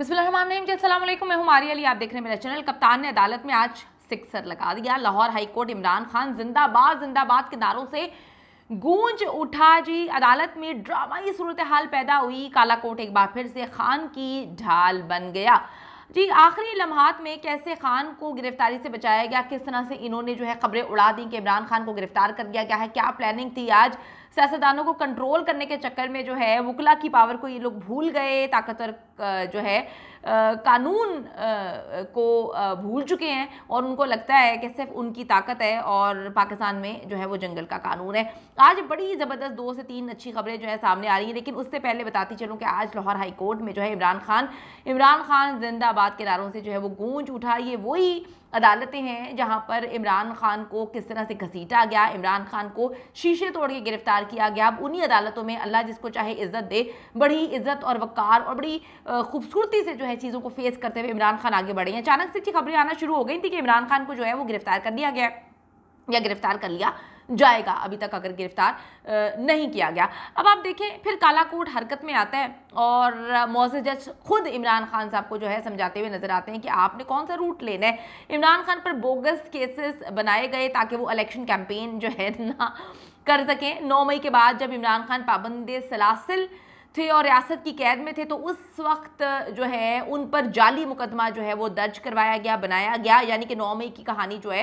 बिस्मिल्लाम मैं हूँ मारिया अली आप देख रहे हैं मेरा चैनल कप्तान ने अदालत में आज सिक्सर लगा दिया लाहौर हाईकोर्ट इमरान खान जिंदाबाद जिंदाबाद के नारों से गूंज उठा जी अदालत में ड्रामाई सूरत हाल पैदा हुई कालाकोट एक बार फिर से खान की ढाल बन गया जी आखिरी लम्हात में कैसे खान को गिरफ्तारी से बचाया गया किस तरह से इन्होंने जो है खबरें उड़ा दी कि इमरान खान को गिरफ्तार कर दिया गया है क्या प्लानिंग थी आज सियासतदानों को कंट्रोल करने के चक्कर में जो है वकला की पावर को ये लोग भूल गए ताकतवर जो है कानून को भूल चुके हैं और उनको लगता है कि सिर्फ उनकी ताकत है और पाकिस्तान में जो है वो जंगल का कानून है आज बड़ी ज़बरदस्त दो से तीन अच्छी खबरें जो है सामने आ रही हैं लेकिन उससे पहले बताती चलूँ कि आज लाहौर हाई कोर्ट में जो है इमरान खान इमरान खान जिंदाबाद के नारों से जो है वो गूंज उठा ये वही अदालतें हैं जहाँ पर इमरान खान को किस तरह से घसीटा गया इमरान खान को शीशे तोड़ के गिरफ्तार गिरफ्तार किया गया अब उन्हीं अदालतों में अल्लाह जिसको चाहे इज्जत दे बड़ी इज्जत और वक़ार और बड़ी खूबसूरती से जो है चीज़ों को फेस करते हुए इमरान खान आगे बढ़े हैं अचानक से अच्छी खबरें आना शुरू हो गई थी कि इमरान खान को जो है वो गिरफ्तार कर लिया गया या गिरफ्तार कर लिया जाएगा अभी तक अगर गिरफ्तार नहीं किया गया अब आप देखें फिर काला कोट हरकत में आता है और मोज जज खुद इमरान खान साहब को जो है समझाते हुए नज़र आते हैं कि आपने कौन सा रूट लेना है इमरान खान पर बोगस केसेस बनाए गए ताकि वो इलेक्शन कैंपेन जो है ना कर सकें नौ मई के बाद जब इमरान खान पाबंद सलासिल थे और रियासत की कैद में थे तो उस वक्त जो है उन पर जाली मुकदमा जो है वो दर्ज करवाया गया बनाया गया यानी कि नौ मई की कहानी जो है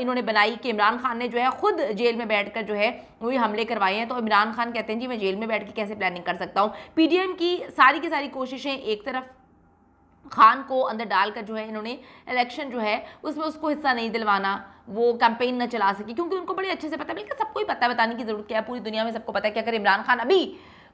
इन्होंने बनाई कि इमरान खान ने जो है ख़ुद जेल में बैठकर जो है वही हमले करवाए हैं तो इमरान खान कहते हैं जी मैं जेल में बैठ के कैसे प्लानिंग कर सकता हूँ पी की सारी की सारी कोशिशें एक तरफ खान को अंदर डालकर जो है इन्होंने इलेक्शन जो है उसमें उसको हिस्सा नहीं दिलवाना वो कैंपेन ना चला सके क्योंकि उनको बड़े अच्छे से पता है बल्कि सबको ही पता बताने की जरूरत क्या है पूरी दुनिया में सबको पता है कि अगर इमरान खान अभी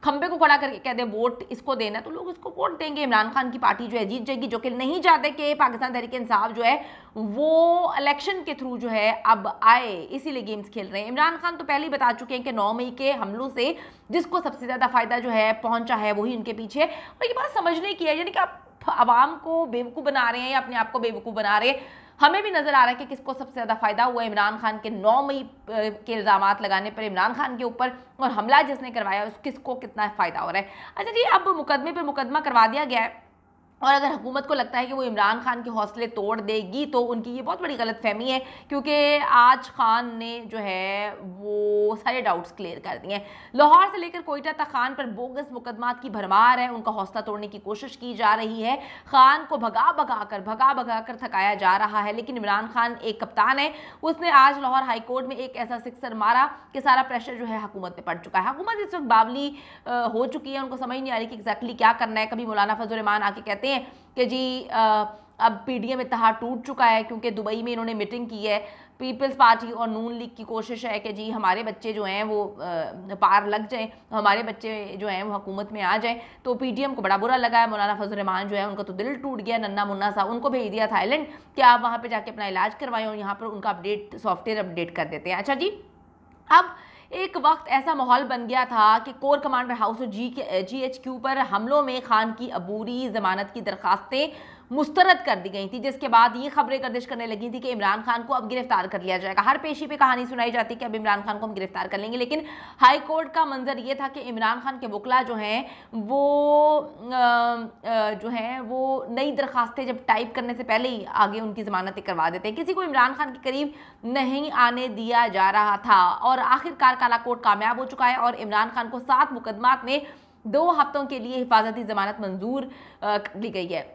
खंबे को खड़ा करके कह दे वोट इसको देना है तो लोग उसको वोट देंगे इमरान खान की पार्टी जो है जीत जाएगी जो कि नहीं चाहते कि पाकिस्तान तहरीक इंसाफ जो है वो इलेक्शन के थ्रू जो है अब आए इसीलिए गेम्स खेल रहे हैं इमरान खान तो पहले ही बता चुके हैं कि नौ मई के हमलों से जिसको सबसे ज़्यादा फायदा जो है पहुंचा है वही उनके पीछे और ये बात समझने की है यानी कि आप आवाम को बेवकूफ़ बना रहे हैं या अपने आप को बेवकूफ़ बना रहे हैं हमें भी नज़र आ रहा है कि किसको सबसे ज़्यादा फ़ायदा हुआ इमरान खान के नौ मई के इल्ज़ाम लगाने पर इमरान खान के ऊपर और हमला जिसने करवाया उस किसको कितना फ़ायदा हो रहा है अच्छा जी अब मुकदमे पर मुकदमा करवा दिया गया है और अगर हुकूमत को लगता है कि वो इमरान खान के हौसले तोड़ देगी तो उनकी ये बहुत बड़ी गलत फहमी है क्योंकि आज खान ने जो है वो सारे डाउट्स क्लियर कर दिए हैं लाहौर से लेकर कोयटा तक खान पर बोगस मुकदमात की भरमार है उनका हौसला तोड़ने की कोशिश की जा रही है खान को भगा भगा कर भगा भगा कर थकाया जा रहा है लेकिन इमरान खान एक कप्तान है उसने आज लाहौर हाईकोर्ट में एक ऐसा सिक्सर मारा कि सारा प्रेशर जो है हकूमत पर पड़ चुका है हकूमत इस वक्त बावली हो चुकी है उनको समझ नहीं आ रही कि एग्जैक्टली क्या करना है कभी मौलाना फजल रहमान आके कहते हैं रहे हैं कि जी आ, अब पी डी एम इतिहाद टूट चुका है क्योंकि दुबई में इन्होंने मीटिंग की है पीपल्स पार्टी और नून लीग की कोशिश है कि जी हमारे बच्चे जो हैं वो पार लग जाएं हमारे बच्चे जो हैं वो हुकूमत में आ जाएं तो पीटीएम को बड़ा बुरा लगा है मौलाना फजल रहमान जो है उनका तो दिल टूट गया नन्ना मुन्ना सा उनको भेज दिया थाईलैंड कि आप वहाँ पे जाके अपना इलाज करवाएं और यहाँ पर उनका अपडेट सॉफ्टवेयर अपडेट कर देते हैं अच्छा जी अब एक वक्त ऐसा माहौल बन गया था कि कोर कमांडर हाउस जी के जी एच क्यू पर हमलों में खान की अबूरी जमानत की दरखास्तें मुस्तरद कर दी गई थी जिसके बाद ये खबरें गर्दिश करने लगी थी कि इमरान खान को अब गिरफ्तार कर लिया जाएगा हर पेशी पे कहानी सुनाई जाती है कि अब इमरान खान को हम गिरफ्तार कर लेंगे लेकिन हाई कोर्ट का मंजर ये था कि इमरान खान के वकला जो हैं वो जो हैं वो नई दरखास्तें जब टाइप करने से पहले ही आगे उनकी ज़मानतें करवा देते हैं किसी को इमरान खान के करीब नहीं आने दिया जा रहा था और आखिरकार काला कोर्ट कामयाब हो चुका है और इमरान खान को सात मुकदमात में दो हफ्तों के लिए हिफाजती ज़मानत मंजूर कर दी गई है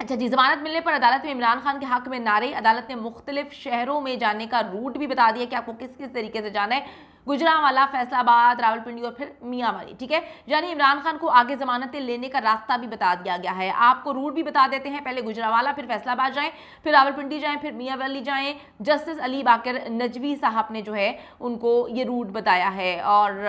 अच्छा जी जमानत मिलने पर अदालत में इमरान खान के हक में नारे अदालत ने मुख्तलिफ शहरों में जाने का रूट भी बता दिया कि आपको किस किस तरीके से जाना है गुजरावाला फैसलाबाद रावलपिंडी और फिर मियांवाली ठीक है यानी इमरान खान को आगे जमानतें लेने का रास्ता भी बता दिया गया है आपको रूट भी बता देते हैं पहले गुजरावाला फिर फैसलाबाद जाएं फिर रावलपिंडी जाएं फिर मियांवाली जाएं जस्टिस अली बाकर नजवी साहब ने जो है उनको ये रूट बताया है और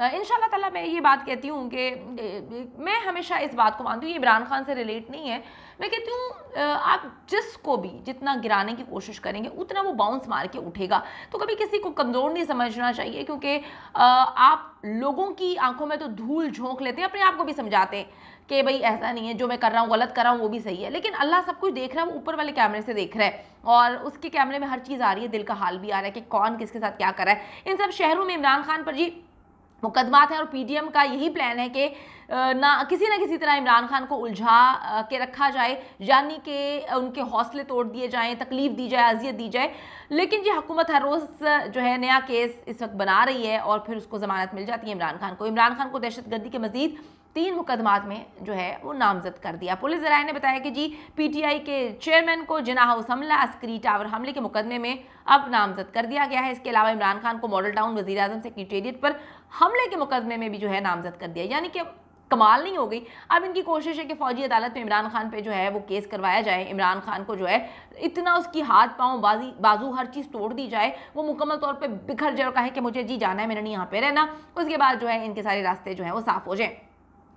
इन ताला मैं ये बात कहती हूँ कि मैं हमेशा इस बात को मानती हूँ ये इमरान खान से रिलेट नहीं है मैं कहती हूँ आप जिसको भी जितना गिराने की कोशिश करेंगे उतना वो बाउंस मार के उठेगा तो कभी किसी को कमज़ोर नहीं समझना चाहिए क्योंकि आप लोगों की आंखों में तो धूल झोंक लेते हैं अपने आप को भी समझाते हैं कि भाई ऐसा नहीं है जो मैं कर रहा हूँ गलत कर रहा हूँ वो भी सही है लेकिन अल्लाह सब कुछ देख रहा है वो ऊपर वाले कैमरे से देख रहा है और उसके कैमरे में हर चीज़ आ रही है दिल का हाल भी आ रहा है कि कौन किसके साथ क्या कर रहा है इन सब शहरों में इमरान खान पर जी मुकदमात हैं और पीडीएम का यही प्लान है कि ना किसी ना किसी तरह इमरान खान को उलझा के रखा जाए यानी कि उनके हौसले तोड़ दिए जाएं तकलीफ़ दी जाए अजियत दी जाए लेकिन ये हुकूमत हर रोज़ जो है नया केस इस वक्त बना रही है और फिर उसको ज़मानत मिल जाती है इमरान खान को इमरान खान को दहशत गर्दी के मजीद तीन मुकदमात में जो है वो नामजद कर दिया पुलिस जराये ने बताया कि जी पीटीआई के चेयरमैन को जिना हाउस हमला अस्क्री टावर हमले के मुकदमे में अब नामजद कर दिया गया है इसके अलावा इमरान खान को मॉडल टाउन वजी अजम सेक्रेटेरिएट पर हमले के मुकदमे में भी जो है नामजद कर दिया यानी कि कमाल नहीं हो गई अब इनकी कोशिश है कि फौजी अदालत में इमरान खान पे जो है वो केस करवाया जाए इमरान खान को जो है इतना उसकी हाथ पाँव बाजी बाजू हर चीज़ तोड़ दी जाए वो मुकम्मल तौर पे बिखर जाए और कहे कि मुझे जी जाना है मैंने नहीं यहाँ पे रहना उसके बाद जो है इनके सारे रास्ते जो है वो साफ़ हो जाए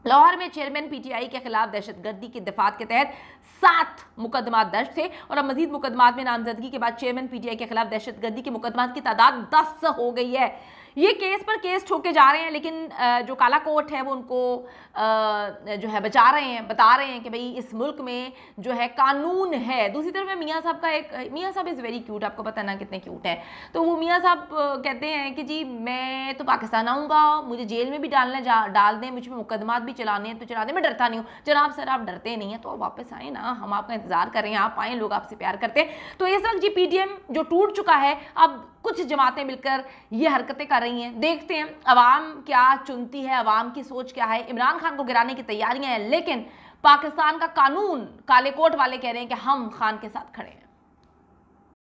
लाहौर में चेयरमैन पीटीआई के खिलाफ दहशतगर्दी के दफात के तहत सात मुकदमा दर्ज थे और अब मजीद मुकदमा में नामजदगी के बाद चेयरमैन पीटीआई के खिलाफ दहशतगर्दी के मुकदमा की तादाद दस हो गई है ये केस पर केस ठोके जा रहे हैं लेकिन जो काला कोट है वो उनको जो है बचा रहे हैं बता रहे हैं कि भाई इस मुल्क में जो है कानून है दूसरी तरफ मियाँ साहब का एक मियाँ साहब इज़ वेरी क्यूट आपको पता ना कितने क्यूट हैं तो वो मियाँ साहब कहते हैं कि जी मैं तो पाकिस्तान आऊँगा मुझे जेल में भी डालना जा डाल दें मुझ मुकदमा भी चलाने हैं तो चला दें मैं डरता नहीं हूँ जनाब सर आप डरते नहीं हैं तो आप वापस आए ना हम आपका इंतज़ार कर रहे हैं आप आए लोग आपसे प्यार करते हैं तो इस वक्त जी पी जो टूट चुका है अब कुछ जमातें मिलकर ये हरकतें कर रही हैं देखते हैं अवाम क्या चुनती है अवाम की सोच क्या है इमरान खान को गिराने की तैयारियां हैं लेकिन पाकिस्तान का कानून काले कोट वाले कह रहे हैं कि हम खान के साथ खड़े हैं